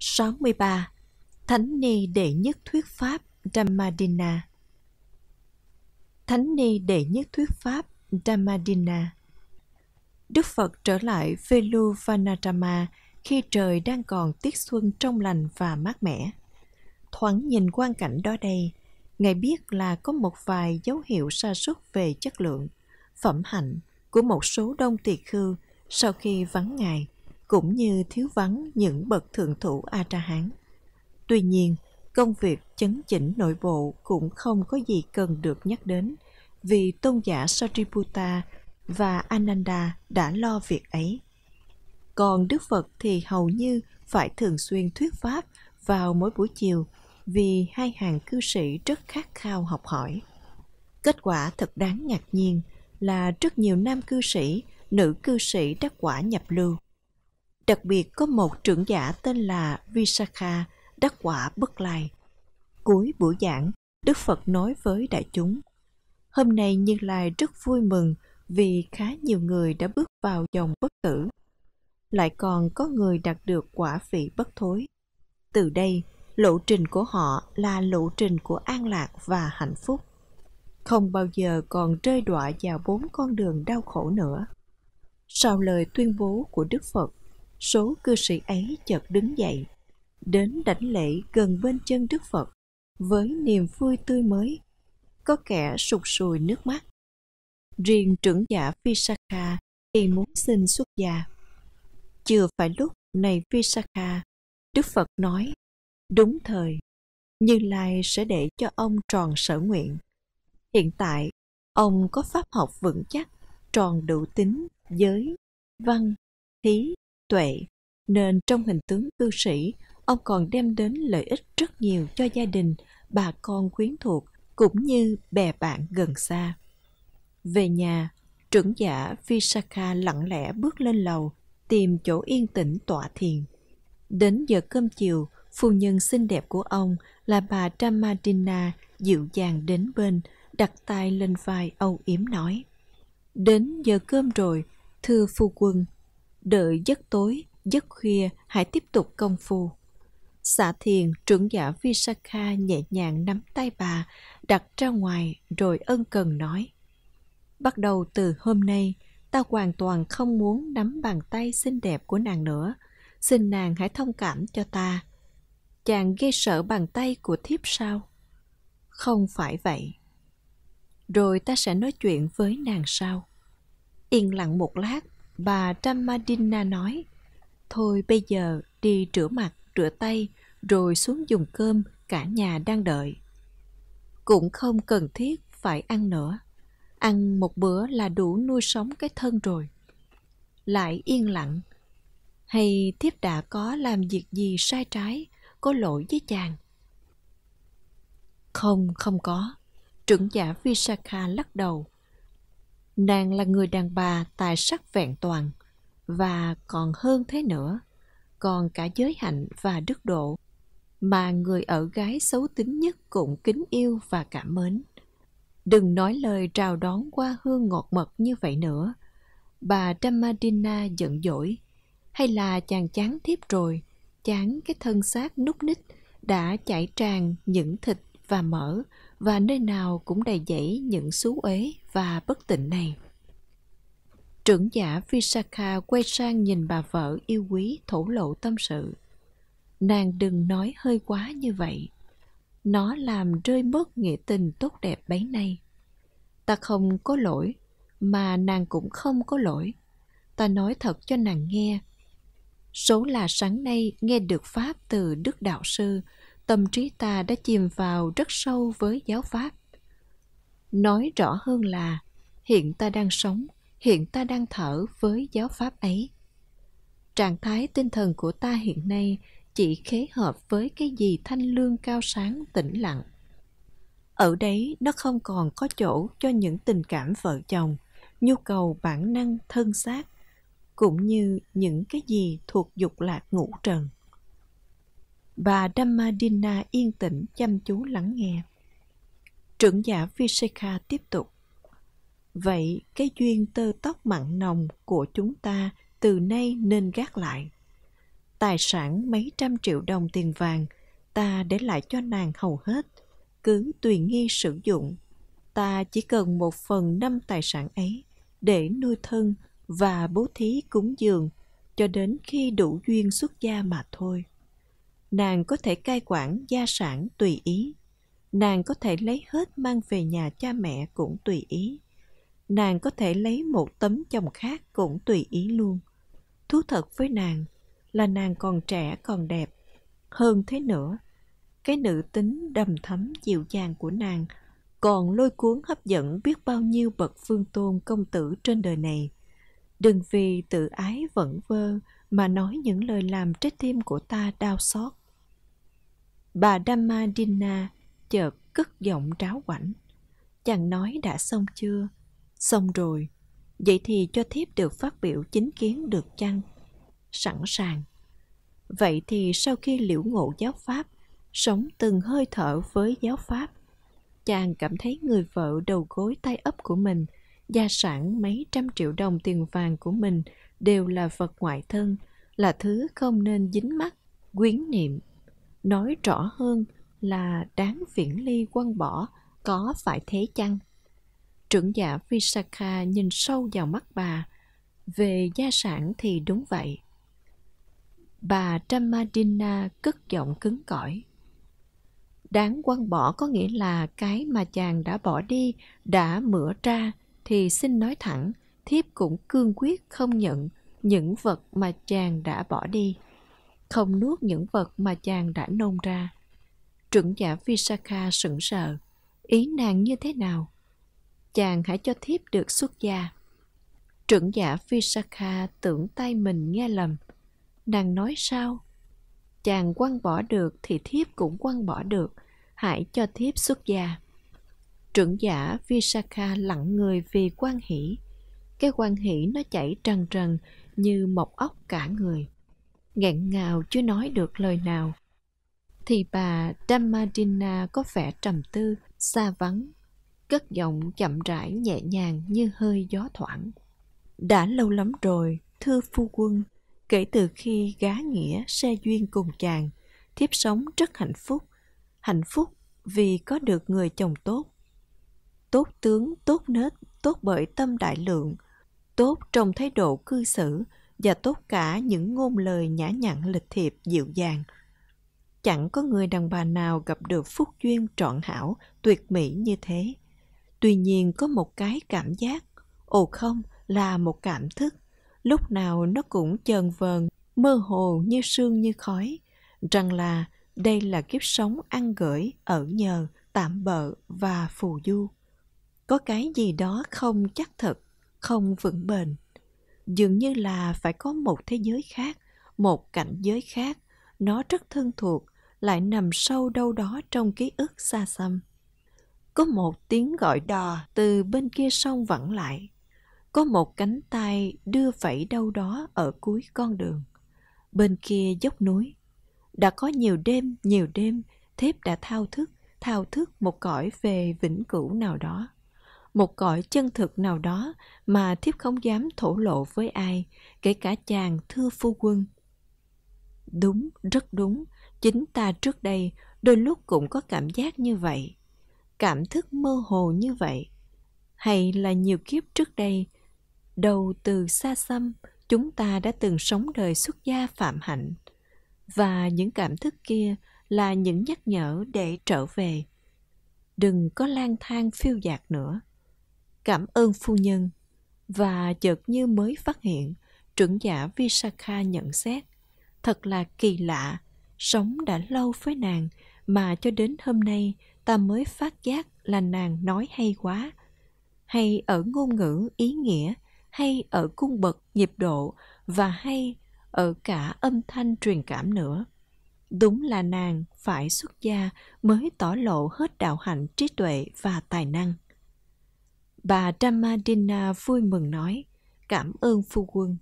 63. Thánh Ni Đệ Nhất Thuyết Pháp Dhammadina Thánh Ni Đệ Nhất Thuyết Pháp Dhammadina Đức Phật trở lại Veluvanatama khi trời đang còn tiết xuân trong lành và mát mẻ. Thoáng nhìn quang cảnh đó đây, Ngài biết là có một vài dấu hiệu sa sút về chất lượng, phẩm hạnh của một số đông tỳ khư sau khi vắng Ngài cũng như thiếu vắng những bậc thượng thủ A-tra-hán. Tuy nhiên, công việc chấn chỉnh nội bộ cũng không có gì cần được nhắc đến vì tôn giả Sariputta và Ananda đã lo việc ấy. Còn Đức Phật thì hầu như phải thường xuyên thuyết pháp vào mỗi buổi chiều vì hai hàng cư sĩ rất khát khao học hỏi. Kết quả thật đáng ngạc nhiên là rất nhiều nam cư sĩ, nữ cư sĩ đã quả nhập lưu. Đặc biệt có một trưởng giả tên là Visakha đắc quả bất lai. Cuối buổi giảng, Đức Phật nói với đại chúng, Hôm nay Như Lai rất vui mừng vì khá nhiều người đã bước vào dòng bất tử. Lại còn có người đạt được quả vị bất thối. Từ đây, lộ trình của họ là lộ trình của an lạc và hạnh phúc. Không bao giờ còn rơi đọa vào bốn con đường đau khổ nữa. Sau lời tuyên bố của Đức Phật, số cư sĩ ấy chợt đứng dậy đến đảnh lễ gần bên chân đức phật với niềm vui tươi mới có kẻ sụt sùi nước mắt riêng trưởng giả visakha thì muốn xin xuất gia chưa phải lúc này visakha đức phật nói đúng thời như lai sẽ để cho ông tròn sở nguyện hiện tại ông có pháp học vững chắc tròn đủ tính giới văn thí tuệ nên trong hình tướng cư sĩ ông còn đem đến lợi ích rất nhiều cho gia đình bà con quyến thuộc cũng như bè bạn gần xa về nhà trưởng giả visakha lặng lẽ bước lên lầu tìm chỗ yên tĩnh tọa thiền đến giờ cơm chiều phu nhân xinh đẹp của ông là bà Tramadina dịu dàng đến bên, đặt tay lên vai âu yếm nói. Đến giờ cơm rồi, thưa phu quân, đợi giấc tối, giấc khuya hãy tiếp tục công phu. Xả thiền trưởng giả Visakha nhẹ nhàng nắm tay bà, đặt ra ngoài rồi ân cần nói. Bắt đầu từ hôm nay, ta hoàn toàn không muốn nắm bàn tay xinh đẹp của nàng nữa. Xin nàng hãy thông cảm cho ta. Chàng ghê sợ bàn tay của thiếp sao? Không phải vậy. Rồi ta sẽ nói chuyện với nàng sau. Yên lặng một lát, Bà Tramadina nói, Thôi bây giờ đi rửa mặt, rửa tay, rồi xuống dùng cơm, cả nhà đang đợi. Cũng không cần thiết phải ăn nữa. Ăn một bữa là đủ nuôi sống cái thân rồi. Lại yên lặng. Hay thiếp đã có làm việc gì sai trái, có lỗi với chàng? Không, không có. Trưởng giả Visakha lắc đầu. Nàng là người đàn bà tài sắc vẹn toàn và còn hơn thế nữa, còn cả giới hạnh và đức độ mà người ở gái xấu tính nhất cũng kính yêu và cảm mến. Đừng nói lời chào đón qua hương ngọt mật như vậy nữa. Bà Damadina giận dỗi, hay là chàng chán thiếp rồi, chán cái thân xác núp ních đã chảy tràn những thịt và mở và nơi nào cũng đầy dẫy những xú uế và bất tịnh này. Trưởng giả Visakha quay sang nhìn bà vợ yêu quý thổ lộ tâm sự. Nàng đừng nói hơi quá như vậy. Nó làm rơi mất nghĩa tình tốt đẹp bấy nay. Ta không có lỗi, mà nàng cũng không có lỗi. Ta nói thật cho nàng nghe. Số là sáng nay nghe được Pháp từ Đức Đạo Sư – tâm trí ta đã chìm vào rất sâu với giáo pháp nói rõ hơn là hiện ta đang sống hiện ta đang thở với giáo pháp ấy trạng thái tinh thần của ta hiện nay chỉ khế hợp với cái gì thanh lương cao sáng tĩnh lặng ở đấy nó không còn có chỗ cho những tình cảm vợ chồng nhu cầu bản năng thân xác cũng như những cái gì thuộc dục lạc ngũ trần Bà Dhammadina yên tĩnh chăm chú lắng nghe. Trưởng giả Visakha tiếp tục. Vậy cái duyên tơ tóc mặn nồng của chúng ta từ nay nên gác lại. Tài sản mấy trăm triệu đồng tiền vàng ta để lại cho nàng hầu hết, cứ tùy nghi sử dụng. Ta chỉ cần một phần năm tài sản ấy để nuôi thân và bố thí cúng dường cho đến khi đủ duyên xuất gia mà thôi nàng có thể cai quản gia sản tùy ý nàng có thể lấy hết mang về nhà cha mẹ cũng tùy ý nàng có thể lấy một tấm chồng khác cũng tùy ý luôn thú thật với nàng là nàng còn trẻ còn đẹp hơn thế nữa cái nữ tính đầm thấm dịu dàng của nàng còn lôi cuốn hấp dẫn biết bao nhiêu bậc phương tôn công tử trên đời này đừng vì tự ái vẫn vơ mà nói những lời làm trái tim của ta đau xót. Bà Damadina chợt cất giọng ráo quảnh. Chàng nói đã xong chưa? Xong rồi. Vậy thì cho thiếp được phát biểu chính kiến được chăng? Sẵn sàng. Vậy thì sau khi liễu ngộ giáo pháp, sống từng hơi thở với giáo pháp, chàng cảm thấy người vợ đầu gối tay ấp của mình, gia sản mấy trăm triệu đồng tiền vàng của mình đều là vật ngoại thân là thứ không nên dính mắt quyến niệm nói rõ hơn là đáng viễn ly quăng bỏ có phải thế chăng trưởng giả visakha nhìn sâu vào mắt bà về gia sản thì đúng vậy bà Tramadina cất giọng cứng cỏi. Đáng quăng bỏ có nghĩa là cái mà chàng đã bỏ đi, đã mửa ra, thì xin nói thẳng thiếp cũng cương quyết không nhận những vật mà chàng đã bỏ đi không nuốt những vật mà chàng đã nôn ra trưởng giả visakha sững sờ ý nàng như thế nào chàng hãy cho thiếp được xuất gia trưởng giả visakha tưởng tay mình nghe lầm nàng nói sao chàng quăng bỏ được thì thiếp cũng quăng bỏ được hãy cho thiếp xuất gia trưởng giả visakha lặng người vì quan hỷ cái quan hỷ nó chảy trần trần như mọc ốc cả người. Nghẹn ngào chưa nói được lời nào. Thì bà Damadina có vẻ trầm tư, xa vắng, cất giọng chậm rãi nhẹ nhàng như hơi gió thoảng. Đã lâu lắm rồi, thưa phu quân, kể từ khi gá nghĩa xe duyên cùng chàng, thiếp sống rất hạnh phúc. Hạnh phúc vì có được người chồng tốt. Tốt tướng, tốt nết, tốt bởi tâm đại lượng, tốt trong thái độ cư xử và tốt cả những ngôn lời nhã nhặn lịch thiệp dịu dàng. Chẳng có người đàn bà nào gặp được phúc duyên trọn hảo, tuyệt mỹ như thế. Tuy nhiên có một cái cảm giác, ồ không, là một cảm thức, lúc nào nó cũng chờn vờn, mơ hồ như sương như khói, rằng là đây là kiếp sống ăn gửi, ở nhờ, tạm bợ và phù du. Có cái gì đó không chắc thật không vững bền dường như là phải có một thế giới khác một cảnh giới khác nó rất thân thuộc lại nằm sâu đâu đó trong ký ức xa xăm có một tiếng gọi đò từ bên kia sông vẳng lại có một cánh tay đưa vẫy đâu đó ở cuối con đường bên kia dốc núi đã có nhiều đêm nhiều đêm thép đã thao thức thao thức một cõi về vĩnh cửu nào đó một cõi chân thực nào đó mà thiếp không dám thổ lộ với ai, kể cả chàng thưa phu quân. Đúng, rất đúng, chính ta trước đây đôi lúc cũng có cảm giác như vậy, cảm thức mơ hồ như vậy. Hay là nhiều kiếp trước đây, đầu từ xa xăm, chúng ta đã từng sống đời xuất gia phạm hạnh. Và những cảm thức kia là những nhắc nhở để trở về. Đừng có lang thang phiêu dạt nữa cảm ơn phu nhân. Và chợt như mới phát hiện, trưởng giả Visakha nhận xét, thật là kỳ lạ, sống đã lâu với nàng mà cho đến hôm nay ta mới phát giác là nàng nói hay quá. Hay ở ngôn ngữ ý nghĩa, hay ở cung bậc nhịp độ và hay ở cả âm thanh truyền cảm nữa. Đúng là nàng phải xuất gia mới tỏ lộ hết đạo hạnh trí tuệ và tài năng. Bà Damadina vui mừng nói, cảm ơn phu quân.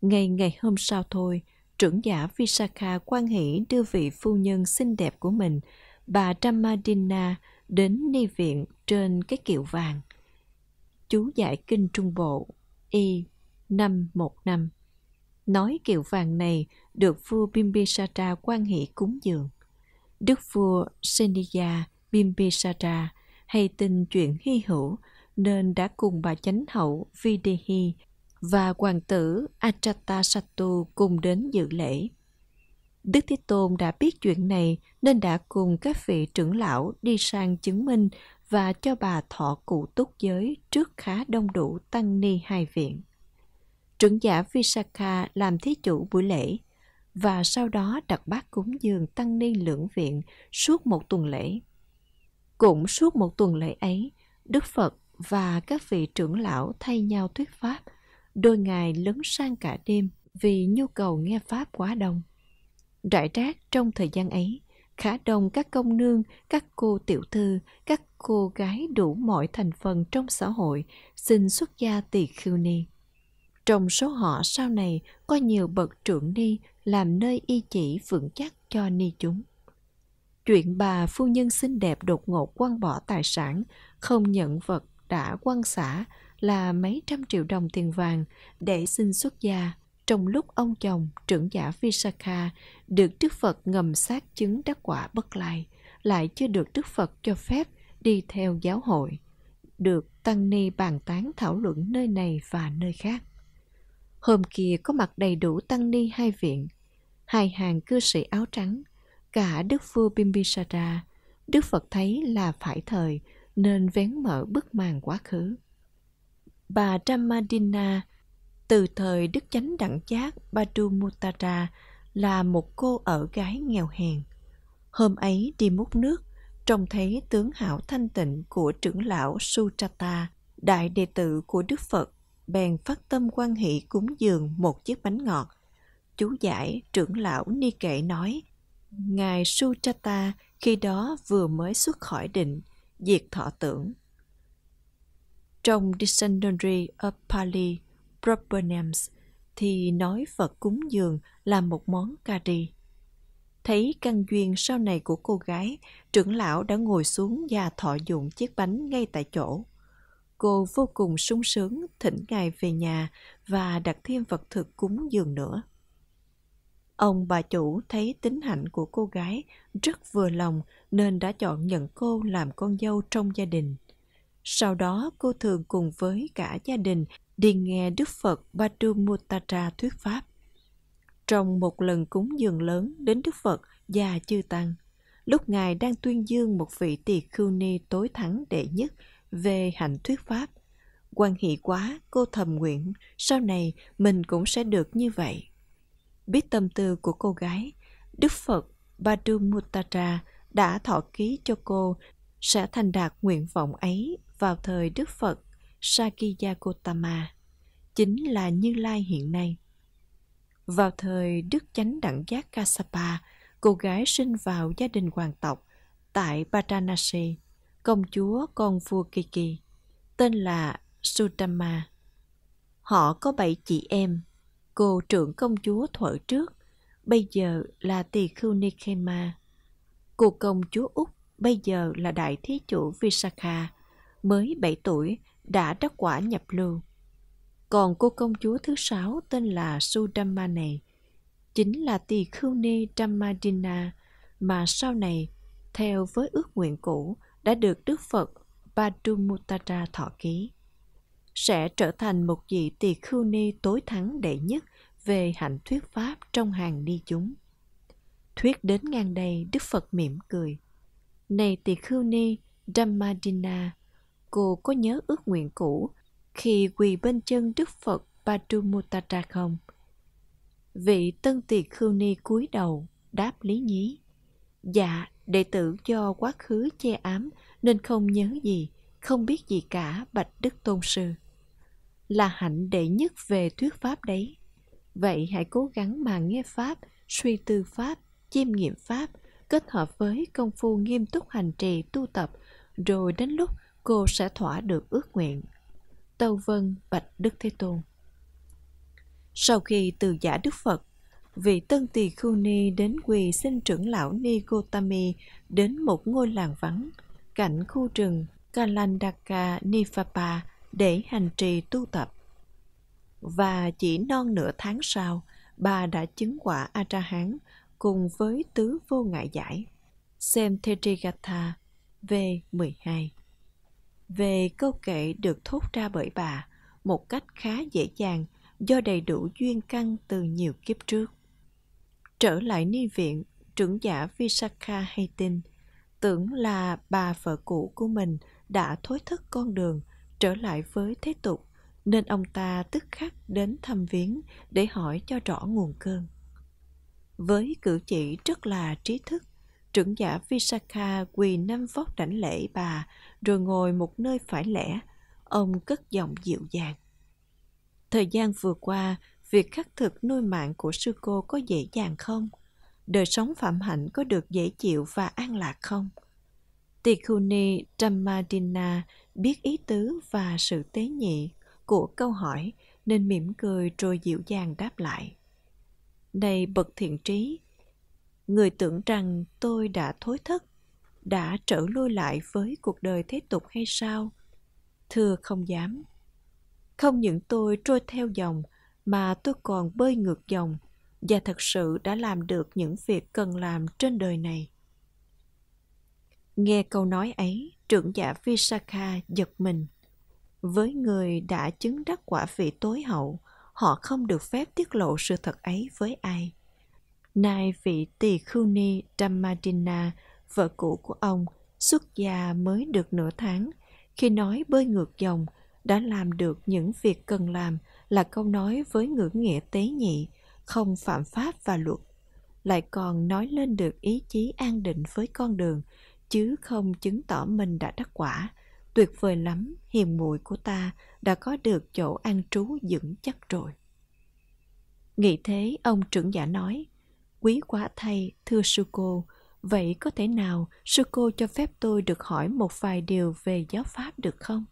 ngày ngày hôm sau thôi, trưởng giả Visakha quan hỷ đưa vị phu nhân xinh đẹp của mình, bà Damadina, đến ni viện trên cái kiệu vàng. Chú giải kinh Trung Bộ, Y 515. Nói kiệu vàng này được vua Bimbisara quan hệ cúng dường. Đức vua Seniya Bimbisara hay tin chuyện hy hữu nên đã cùng bà chánh hậu Videhi và hoàng tử Ajatasattu cùng đến dự lễ. Đức Thế Tôn đã biết chuyện này nên đã cùng các vị trưởng lão đi sang chứng minh và cho bà thọ cụ túc giới trước khá đông đủ tăng ni hai viện. Trưởng giả Visakha làm thí chủ buổi lễ và sau đó đặt bát cúng dường tăng ni lưỡng viện suốt một tuần lễ. Cũng suốt một tuần lễ ấy, Đức Phật và các vị trưởng lão thay nhau thuyết pháp, đôi ngày lớn sang cả đêm vì nhu cầu nghe pháp quá đông. Rải rác trong thời gian ấy, khá đông các công nương, các cô tiểu thư, các cô gái đủ mọi thành phần trong xã hội xin xuất gia tỳ khưu ni. Trong số họ sau này có nhiều bậc trưởng ni làm nơi y chỉ vững chắc cho ni chúng. Chuyện bà phu nhân xinh đẹp đột ngột quăng bỏ tài sản, không nhận vật đã quăng xả là mấy trăm triệu đồng tiền vàng để xin xuất gia trong lúc ông chồng trưởng giả Visakha được Đức Phật ngầm sát chứng đắc quả bất lai lại chưa được Đức Phật cho phép đi theo giáo hội được tăng ni bàn tán thảo luận nơi này và nơi khác hôm kia có mặt đầy đủ tăng ni hai viện hai hàng cư sĩ áo trắng cả đức vua bimbisara đức phật thấy là phải thời nên vén mở bức màn quá khứ. Bà Tramadina từ thời đức chánh đẳng giác Badu là một cô ở gái nghèo hèn. Hôm ấy đi múc nước, trông thấy tướng hảo thanh tịnh của trưởng lão Sutrata, đại đệ tử của Đức Phật, bèn phát tâm quan hỷ cúng dường một chiếc bánh ngọt. Chú giải trưởng lão Ni Kệ nói, Ngài Sutrata khi đó vừa mới xuất khỏi định, diệt thọ tưởng. Trong Dictionary of Pali Propernames thì nói Phật cúng dường là một món cà ri. Thấy căn duyên sau này của cô gái, trưởng lão đã ngồi xuống và thọ dụng chiếc bánh ngay tại chỗ. Cô vô cùng sung sướng thỉnh ngài về nhà và đặt thêm vật thực cúng dường nữa. Ông bà chủ thấy tính hạnh của cô gái rất vừa lòng nên đã chọn nhận cô làm con dâu trong gia đình. Sau đó cô thường cùng với cả gia đình đi nghe Đức Phật Badumutara thuyết pháp. Trong một lần cúng dường lớn đến Đức Phật và Chư Tăng, lúc Ngài đang tuyên dương một vị tỳ khưu ni tối thắng đệ nhất về hạnh thuyết pháp. quan hệ quá, cô thầm nguyện, sau này mình cũng sẽ được như vậy. Biết tâm tư của cô gái, Đức Phật Badu đã thọ ký cho cô sẽ thành đạt nguyện vọng ấy vào thời Đức Phật Sakya Gotama, chính là Như Lai hiện nay. Vào thời Đức Chánh Đẳng Giác Kasapa, cô gái sinh vào gia đình hoàng tộc tại Varanasi, công chúa con vua Kiki, tên là Sutama. Họ có bảy chị em, cô trưởng công chúa thuở trước, bây giờ là tỳ khưu Nikhema. Cô công chúa Úc bây giờ là đại thí chủ Visakha, mới 7 tuổi đã đắc quả nhập lưu. Còn cô công chúa thứ sáu tên là Sudama này, chính là tỳ khưu ni Dhammadina mà sau này, theo với ước nguyện cũ, đã được Đức Phật Padumuttara thọ ký sẽ trở thành một vị tỳ khưu ni tối thắng đệ nhất về hạnh thuyết pháp trong hàng ni chúng. Thuyết đến ngang đây, Đức Phật mỉm cười. Này tỳ khưu ni, Dhammadina, cô có nhớ ước nguyện cũ khi quỳ bên chân Đức Phật Padumuttara không? Vị tân tỳ khưu ni cúi đầu, đáp lý nhí. Dạ, đệ tử do quá khứ che ám nên không nhớ gì, không biết gì cả bạch đức tôn sư là hạnh đệ nhất về thuyết pháp đấy vậy hãy cố gắng mà nghe pháp suy tư pháp chiêm nghiệm pháp kết hợp với công phu nghiêm túc hành trì tu tập rồi đến lúc cô sẽ thỏa được ước nguyện tâu vân bạch đức thế tôn sau khi từ giả đức phật vị tân tỳ khu ni đến quỳ xin trưởng lão ni gotami đến một ngôi làng vắng cạnh khu rừng Kalandaka Nivapa để hành trì tu tập. Và chỉ non nửa tháng sau, bà đã chứng quả A-tra-hán cùng với tứ vô ngại giải. Xem Thetrigatha V12 Về câu kệ được thốt ra bởi bà một cách khá dễ dàng do đầy đủ duyên căn từ nhiều kiếp trước. Trở lại ni viện, trưởng giả Visakha hay tin, tưởng là bà vợ cũ của mình – đã thối thất con đường trở lại với thế tục nên ông ta tức khắc đến thăm viếng để hỏi cho rõ nguồn cơn với cử chỉ rất là trí thức trưởng giả visakha quỳ năm vóc đảnh lễ bà rồi ngồi một nơi phải lẽ ông cất giọng dịu dàng thời gian vừa qua việc khắc thực nuôi mạng của sư cô có dễ dàng không đời sống phạm hạnh có được dễ chịu và an lạc không Tikhune Tamadina biết ý tứ và sự tế nhị của câu hỏi nên mỉm cười rồi dịu dàng đáp lại. Này bậc thiện trí, người tưởng rằng tôi đã thối thất, đã trở lui lại với cuộc đời thế tục hay sao? Thưa không dám. Không những tôi trôi theo dòng mà tôi còn bơi ngược dòng và thật sự đã làm được những việc cần làm trên đời này. Nghe câu nói ấy, trưởng giả Visakha giật mình. Với người đã chứng đắc quả vị tối hậu, họ không được phép tiết lộ sự thật ấy với ai. Nay vị tỳ khưu ni Dhammadina, vợ cũ của ông, xuất gia mới được nửa tháng, khi nói bơi ngược dòng, đã làm được những việc cần làm là câu nói với ngữ nghĩa tế nhị, không phạm pháp và luật. Lại còn nói lên được ý chí an định với con đường, chứ không chứng tỏ mình đã đắc quả tuyệt vời lắm hiền muội của ta đã có được chỗ an trú vững chắc rồi nghĩ thế ông trưởng giả nói quý quá thay thưa sư cô vậy có thể nào sư cô cho phép tôi được hỏi một vài điều về giáo pháp được không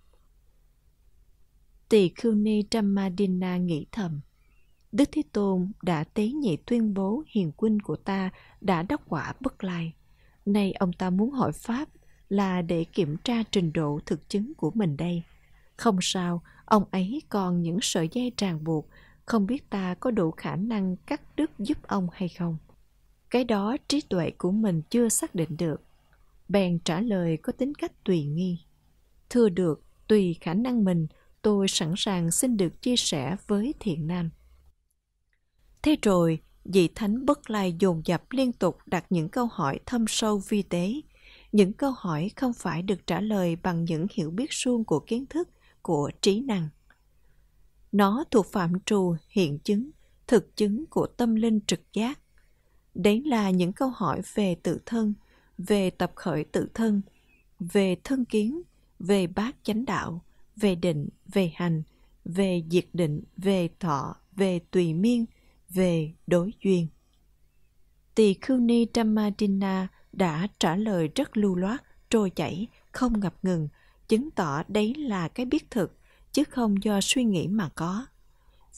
tỳ khưu ni tramadina nghĩ thầm đức thế tôn đã tế nhị tuyên bố hiền huynh của ta đã đắc quả bất lai Nay ông ta muốn hỏi Pháp là để kiểm tra trình độ thực chứng của mình đây. Không sao, ông ấy còn những sợi dây ràng buộc, không biết ta có đủ khả năng cắt đứt giúp ông hay không. Cái đó trí tuệ của mình chưa xác định được. Bèn trả lời có tính cách tùy nghi. Thưa được, tùy khả năng mình, tôi sẵn sàng xin được chia sẻ với thiện nam. Thế rồi, vị thánh bất lai dồn dập liên tục đặt những câu hỏi thâm sâu vi tế những câu hỏi không phải được trả lời bằng những hiểu biết suông của kiến thức của trí năng nó thuộc phạm trù hiện chứng thực chứng của tâm linh trực giác đấy là những câu hỏi về tự thân về tập khởi tự thân về thân kiến về bát chánh đạo về định về hành về diệt định về thọ về tùy miên về đối duyên. Tỳ Khưu Ni Tramadina đã trả lời rất lưu loát, trôi chảy, không ngập ngừng, chứng tỏ đấy là cái biết thực, chứ không do suy nghĩ mà có.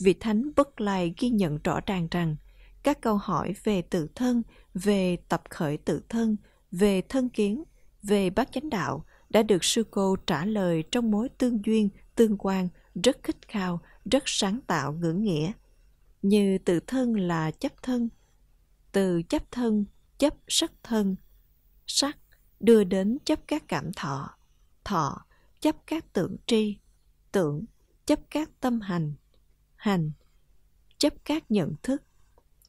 Vị Thánh Bất Lai ghi nhận rõ ràng rằng, các câu hỏi về tự thân, về tập khởi tự thân, về thân kiến, về bát chánh đạo đã được sư cô trả lời trong mối tương duyên, tương quan, rất khích khao, rất sáng tạo ngữ nghĩa – như tự thân là chấp thân từ chấp thân chấp sắc thân sắc đưa đến chấp các cảm thọ thọ chấp các tưởng tri tưởng chấp các tâm hành hành chấp các nhận thức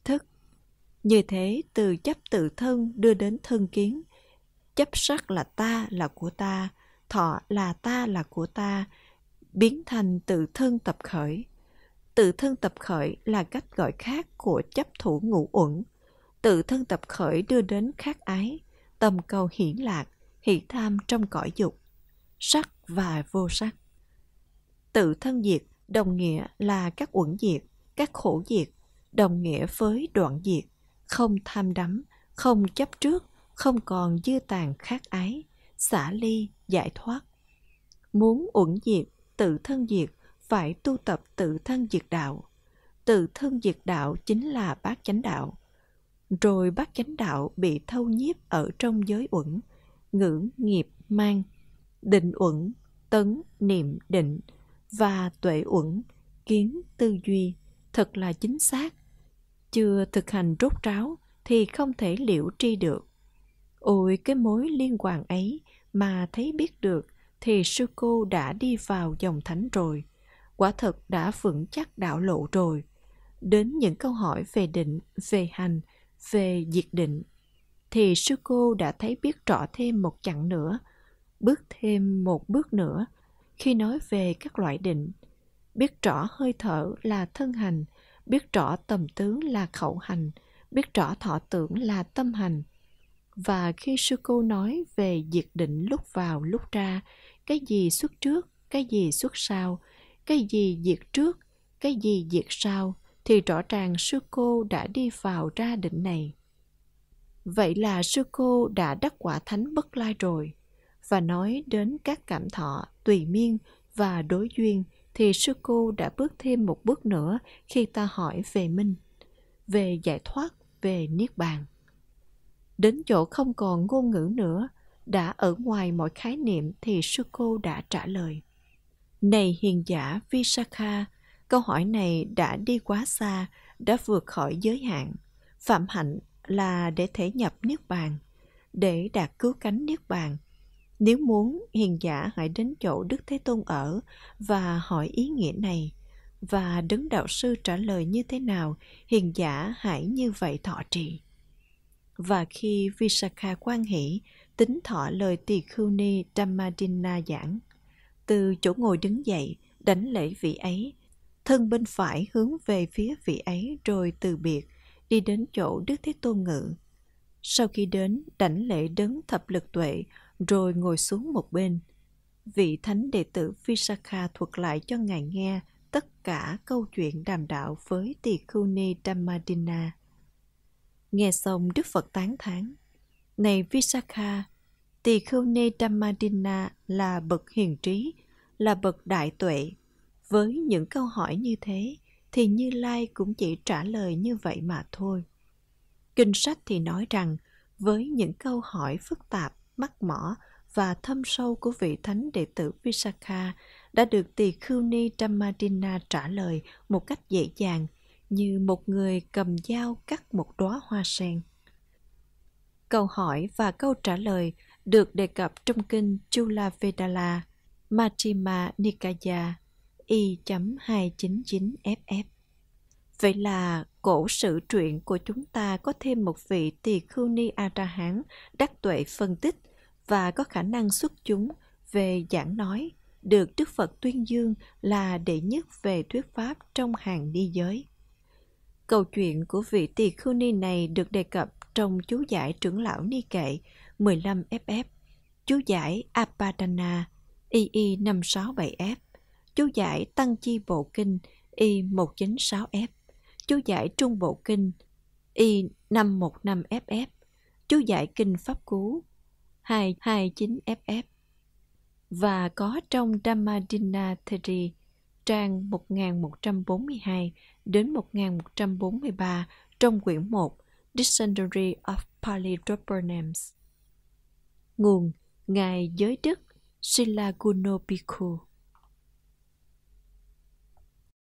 thức như thế từ chấp tự thân đưa đến thân kiến chấp sắc là ta là của ta thọ là ta là của ta biến thành tự thân tập khởi tự thân tập khởi là cách gọi khác của chấp thủ ngũ uẩn tự thân tập khởi đưa đến khát ái tầm cầu hiển lạc hỷ tham trong cõi dục sắc và vô sắc tự thân diệt đồng nghĩa là các uẩn diệt các khổ diệt đồng nghĩa với đoạn diệt không tham đắm không chấp trước không còn dư tàn khát ái xả ly giải thoát muốn uẩn diệt tự thân diệt phải tu tập tự thân diệt đạo. Tự thân diệt đạo chính là bát chánh đạo. Rồi bát chánh đạo bị thâu nhiếp ở trong giới uẩn, ngữ nghiệp mang, định uẩn, tấn, niệm định và tuệ uẩn, kiến tư duy thật là chính xác. Chưa thực hành rốt ráo thì không thể liễu tri được. Ôi cái mối liên quan ấy mà thấy biết được thì sư cô đã đi vào dòng thánh rồi quả thật đã vững chắc đạo lộ rồi. Đến những câu hỏi về định, về hành, về diệt định, thì sư cô đã thấy biết rõ thêm một chặng nữa, bước thêm một bước nữa khi nói về các loại định. Biết rõ hơi thở là thân hành, biết rõ tầm tướng là khẩu hành, biết rõ thọ tưởng là tâm hành. Và khi sư cô nói về diệt định lúc vào lúc ra, cái gì xuất trước, cái gì xuất sau, cái gì diệt trước cái gì diệt sau thì rõ ràng sư cô đã đi vào ra định này vậy là sư cô đã đắc quả thánh bất lai rồi và nói đến các cảm thọ tùy miên và đối duyên thì sư cô đã bước thêm một bước nữa khi ta hỏi về minh về giải thoát về niết bàn đến chỗ không còn ngôn ngữ nữa đã ở ngoài mọi khái niệm thì sư cô đã trả lời này hiền giả Visakha, câu hỏi này đã đi quá xa, đã vượt khỏi giới hạn. Phạm hạnh là để thể nhập Niết Bàn, để đạt cứu cánh Niết Bàn. Nếu muốn, hiền giả hãy đến chỗ Đức Thế Tôn ở và hỏi ý nghĩa này. Và đứng đạo sư trả lời như thế nào, hiền giả hãy như vậy thọ trì. Và khi Visakha quan hỷ, tính thọ lời tỳ khưu ni Dhammadina giảng – từ chỗ ngồi đứng dậy đánh lễ vị ấy thân bên phải hướng về phía vị ấy rồi từ biệt đi đến chỗ đức thế tôn ngự sau khi đến đảnh lễ đấng thập lực tuệ rồi ngồi xuống một bên vị thánh đệ tử visakha thuật lại cho ngài nghe tất cả câu chuyện đàm đạo với tỳ khưu ni damadina Nghe xong Đức Phật tán thán. Này Visakha, tỳ khưu ni damadina là bậc hiền trí, là bậc đại tuệ. Với những câu hỏi như thế thì Như Lai cũng chỉ trả lời như vậy mà thôi. Kinh sách thì nói rằng với những câu hỏi phức tạp, mắc mỏ và thâm sâu của vị thánh đệ tử Visakha đã được tỳ khưu ni Dhammadina trả lời một cách dễ dàng như một người cầm dao cắt một đóa hoa sen. Câu hỏi và câu trả lời được đề cập trong kinh Chula Vedala Matima Nikaya I.299FF. Vậy là cổ sự truyện của chúng ta có thêm một vị tỳ khưu ni A-ra-hán đắc tuệ phân tích và có khả năng xuất chúng về giảng nói được Đức Phật tuyên dương là đệ nhất về thuyết pháp trong hàng ni giới. Câu chuyện của vị tỳ khưu ni này được đề cập trong chú giải trưởng lão ni kệ 15FF, chú giải Apadana II567F, chú giải Tăng Chi Bộ Kinh I196F, chú giải Trung Bộ Kinh I515FF, chú giải Kinh Pháp Cú 229FF và có trong Dhammadina Thiri trang 1142 đến 1143 trong quyển 1 Dictionary of Pali Names. Nguồn Ngài Giới Đức Silla Guno Pico.